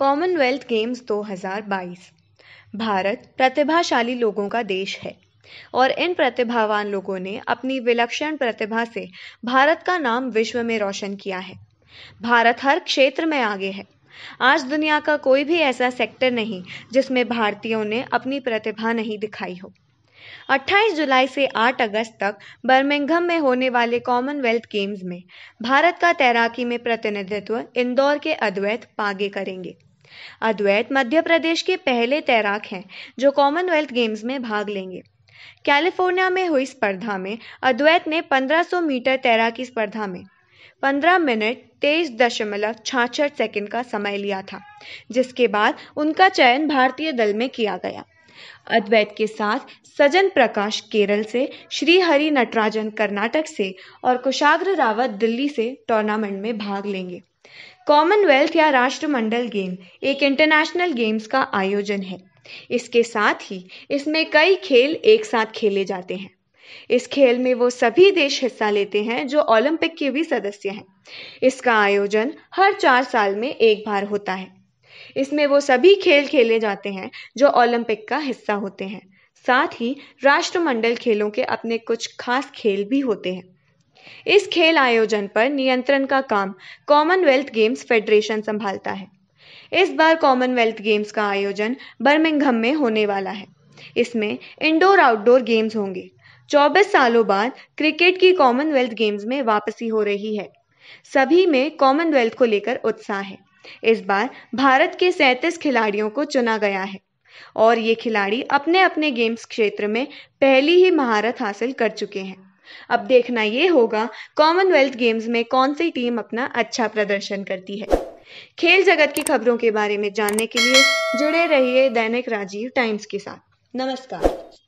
Commonwealth games 2022 Bharat प्रतिभाशाली लोगों का देश है और इन प्रतिभावान लोगों ने अपनी विलक्षण प्रतिभा से भारत का नाम विश्व में रोशन किया है भारत हर क्षेत्र में आगे है आज दुनिया का कोई भी ऐसा सेक्टर नहीं जिसमें भारतीयों ने अपनी प्रतिभा नहीं दिखाई हो 28 जुलाई से 8 अगस्त तक बर्मिंघम में होने वाले कॉमनवेल्थ गेम्स में भारत का तैराकी में प्रतिनिधित्व इंदौर के अद्वैत पागे करेंगे अद्वैत मध्य प्रदेश के पहले तैराक हैं जो कॉमनवेल्थ गेम्स में भाग लेंगे कैलिफोर्निया में हुई स्पर्धा में अद्वैत ने 1500 मीटर तैराकी स्पर्धा में 15 मिनट तेईस दशमलव छाछठ सेकेंड का समय लिया था जिसके बाद उनका चयन भारतीय दल में किया गया अद्वैत के साथ सजन प्रकाश केरल से श्री हरि नटराजन कर्नाटक से और कुशाग्र रावत दिल्ली से टूर्नामेंट में भाग लेंगे कॉमनवेल्थ या राष्ट्रमंडल गेम एक इंटरनेशनल गेम्स का आयोजन है इसके साथ ही इसमें कई खेल एक साथ खेले जाते हैं इस खेल में वो सभी देश हिस्सा लेते हैं जो ओलंपिक के भी सदस्य हैं इसका आयोजन हर चार साल में एक बार होता है इसमें वो सभी खेल खेले जाते हैं जो ओलंपिक का हिस्सा होते हैं साथ ही राष्ट्रमंडल खेलों के अपने कुछ खास खेल भी होते हैं इस खेल आयोजन पर नियंत्रण का काम कॉमनवेल्थ गेम्स फेडरेशन संभालता है इस बार कॉमनवेल्थ गेम्स का आयोजन बर्मिंगहम में होने वाला है इसमें इंडोर आउटडोर गेम्स होंगे चौबीस सालों बाद क्रिकेट की कॉमनवेल्थ गेम्स में वापसी हो रही है सभी में कॉमनवेल्थ को लेकर उत्साह है इस बार भारत के सैंतीस खिलाड़ियों को चुना गया है और ये खिलाड़ी अपने अपने गेम्स क्षेत्र में पहली ही महारत हासिल कर चुके हैं अब देखना ये होगा कॉमनवेल्थ गेम्स में कौन सी टीम अपना अच्छा प्रदर्शन करती है खेल जगत की खबरों के बारे में जानने के लिए जुड़े रहिए दैनिक राजीव टाइम्स के साथ नमस्कार